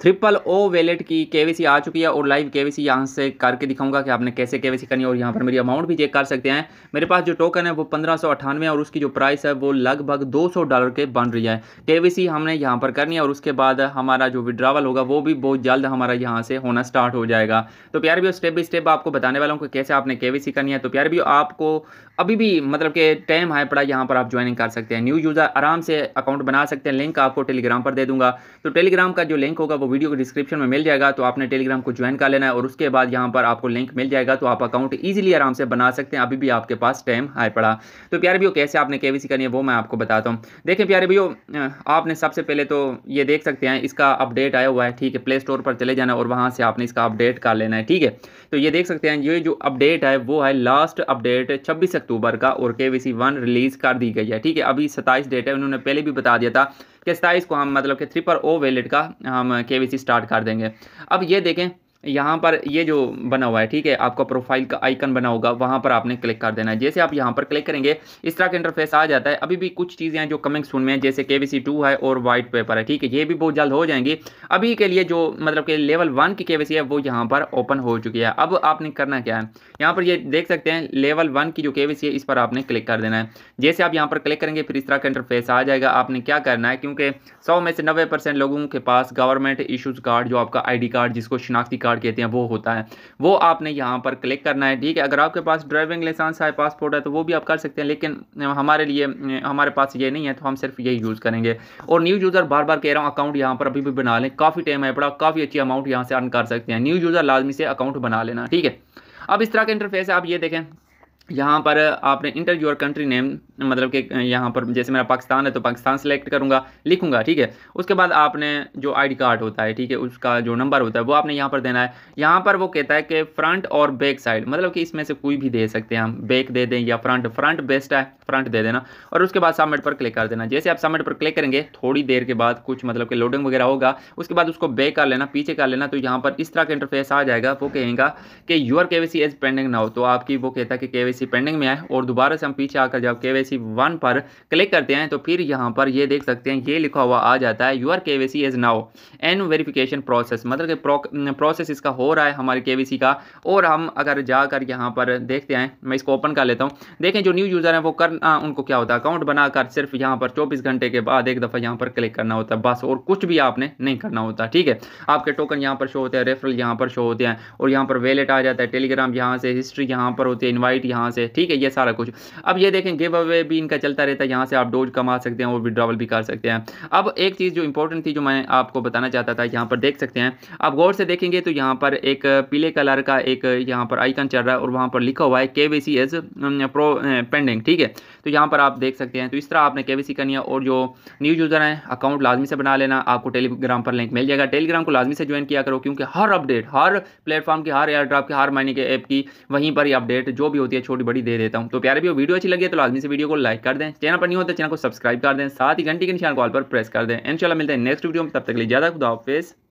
triple O wallet की KYC आ चुकी है और लाइव केवीसी यहाँ से करके दिखाऊंगा कि आपने कैसे केवीसी करनी है और यहाँ पर मेरी अमाउंट भी चेक कर सकते हैं मेरे पास जो टोकन है वो पंद्रह सौ अठानवे और उसकी जो प्राइस है वो लगभग दो सौ डॉलर के बन रही है केवीसी हमने यहाँ पर करनी है और उसके बाद हमारा जो विड्रावल होगा वो भी बहुत जल्द हमारा यहाँ से होना स्टार्ट हो जाएगा तो प्यार भी स्टेप बाई स्टेप आपको बताने वाला हूँ कि कैसे आपने के करनी है तो प्यार भी आपको अभी भी मतलब कि टाइम है पड़ा यहाँ पर आप ज्वाइनिंग कर सकते हैं न्यू यूज़र आराम से अकाउंट बना सकते हैं लिंक आपको टेलीग्राम पर दे दूंगा तो टेलीग्राम का जो लिंक होगा वो वीडियो के डिस्क्रिप्शन में मिल जाएगा तो आपने टेलीग्राम को ज्वाइन कर लेना है और उसके बाद यहाँ पर आपको लिंक मिल जाएगा तो आप अकाउंट ईजिली आराम से बना सकते हैं अभी भी आपके पास टाइम आए पड़ा तो प्यारे भैया कैसे आपने के करनी है वो मैं आपको बताता हूँ देखें प्यारे भैया आपने सबसे पहले तो ये देख सकते हैं इसका अपडेट आया हुआ है ठीक है प्ले स्टोर पर चले जाना और वहाँ से आपने इसका अपडेट कर लेना है ठीक है तो ये देख सकते हैं ये जो अपडेट है वो है लास्ट अपडेट छब्बीस अक्टूबर का और के वन रिलीज़ कर दी गई है ठीक है अभी सत्ताईस डेट है उन्होंने पहले भी बता दिया था के सताइस को हम मतलब कि थ्री पर ओ वेलिड का हम के स्टार्ट कर देंगे अब ये देखें यहाँ पर ये जो बना हुआ है ठीक है आपका प्रोफाइल का आइकन बना होगा वहाँ पर आपने क्लिक कर देना है जैसे आप यहाँ पर क्लिक करेंगे इस तरह का इंटरफेस आ जाता है अभी भी कुछ चीज़ें हैं जो कमिंग सुन में है जैसे के टू है और वाइट पेपर है ठीक है ये भी बहुत जल्द हो जाएंगी अभी के लिए जो मतलब कि लेवल वन की के है वो यहाँ पर ओपन हो चुकी है अब आपने करना क्या है यहाँ पर ये देख सकते हैं लेवल वन की जो के है इस पर आपने क्लिक कर देना है जैसे आप यहाँ पर क्लिक करेंगे फिर इस तरह का इंटरफेस आ जाएगा आपने क्या करना है क्योंकि सौ में से नब्बे लोगों के पास गवर्नमेंट इशूज़ कार्ड जो आपका आई कार्ड जिसको शिनाख्ती कार्ड कार्ड कहते हैं वो होता है वो आपने यहाँ पर क्लिक करना है ठीक है अगर आपके पास ड्राइविंग लाइसेंस है पासपोर्ट है तो वो भी आप कर सकते हैं लेकिन हमारे लिए हमारे पास ये नहीं है तो हम सिर्फ यही यूज़ करेंगे और न्यू यूज़र बार बार कह रहा हूँ अकाउंट यहाँ पर अभी भी बना लें काफ़ी टाइम है बड़ा काफ़ी अच्छी अमाउंट यहाँ से अर्न कर सकते हैं न्यू यूज़र लाजमी से अकाउंट बना लेना ठीक है अब इस तरह का इंटरफेस है आप ये देखें यहाँ पर आपने इंटर योर कंट्री नेम मतलब कि यहाँ पर जैसे मेरा पाकिस्तान है तो पाकिस्तान सेलेक्ट करूँगा लिखूँगा ठीक है उसके बाद आपने जो आईडी कार्ड होता है ठीक है उसका जो नंबर होता है वो आपने यहाँ पर देना है यहाँ पर वो कहता है कि फ्रंट और बैक साइड मतलब कि इसमें से कोई भी दे सकते हैं हम बैक दे दें या फ्रंट फ्रंट बेस्ट है फ्रंट दे देना और उसके बाद सबमिट पर क्लिक कर देना जैसे आप सबमिट पर क्लिक करेंगे थोड़ी देर के बाद कुछ मतलब कि लोडिंग वगैरह होगा उसके बाद उसको बैक कर लेना पीछे कर लेना तो यहाँ पर इस तरह का इंटरफेस आ जाएगा वो कहेंगे कि your K Y C as pending ना हो तो आपकी वो कहता है कि के केवाईसी पेंडिंग में है और दोबारा से हम पीछे आकर जब केवाईसी वन पर क्लिक करते हैं तो फिर यहाँ पर ये देख सकते हैं ये लिखा हुआ आ जाता है your K Y C is now in verification process मतलब कि प्रोसेस इसका हो रहा है हमारे के का और हम अगर जाकर यहाँ पर देखते हैं मैं इसको ओपन कर लेता हूँ देखें जो न्यू यूज़र हैं वो कर उनको क्या होता है अकाउंट बनाकर सिर्फ यहाँ पर चौबीस घंटे के बाद एक दफ़ा यहाँ पर क्लिक करना होता है बस और कुछ भी आपने नहीं करना होता ठीक है आपके टोकन यहाँ पर शो होते हैं रेफरल यहाँ पर शो होते हैं और यहाँ पर वेलेट आ जाता है टेलीग्राम यहाँ से हिस्ट्री यहाँ पर होती है इन्वाइट यहाँ यहाँ से ठीक है ये सारा कुछ अब ये देखें गिव अवे भी इनका चलता रहता है यहाँ से आप डोज कमा सकते हैं और विड्रावल भी कर सकते हैं अब एक चीज़ जो इंपॉर्टेंट थी जो मैं आपको बताना चाहता था यहाँ पर देख सकते हैं आप गौर से देखेंगे तो यहाँ पर एक पीले कलर का एक यहाँ पर आइकन चल रहा है और वहाँ पर लिखा हुआ है K Y C as pro pending ठीक है तो यहाँ पर आप देख सकते हैं तो इस तरह आपने के वी सी करनी है और जो न्यू यूज़र हैं अकाउंट लाजमी से बना लेना आपको टेलीग्राम पर लिंक मिल जाएगा टेलीग्राम को लाजमी से ज्वाइन किया करो क्योंकि हर अपडेट हर प्लेटफॉर्म की हर एयर ड्राफ्ट की हर महीने के ऐप की वहीं पर ही अपडेट जो भी होती है छोटी बड़ी दे देता हूँ तो प्यारे भी वीडियो अच्छी लगी है तो आदमी से वीडियो को लाइक कर दें चैनल पर नहीं होता तो चैनल को सब्सक्राइब कर दें साथ ही घंटी के निशान कॉल पर प्रेस कर दें इनशाला मिलते हैं नेक्स्ट वीडियो में तब तक लिए ज़्यादा खुदा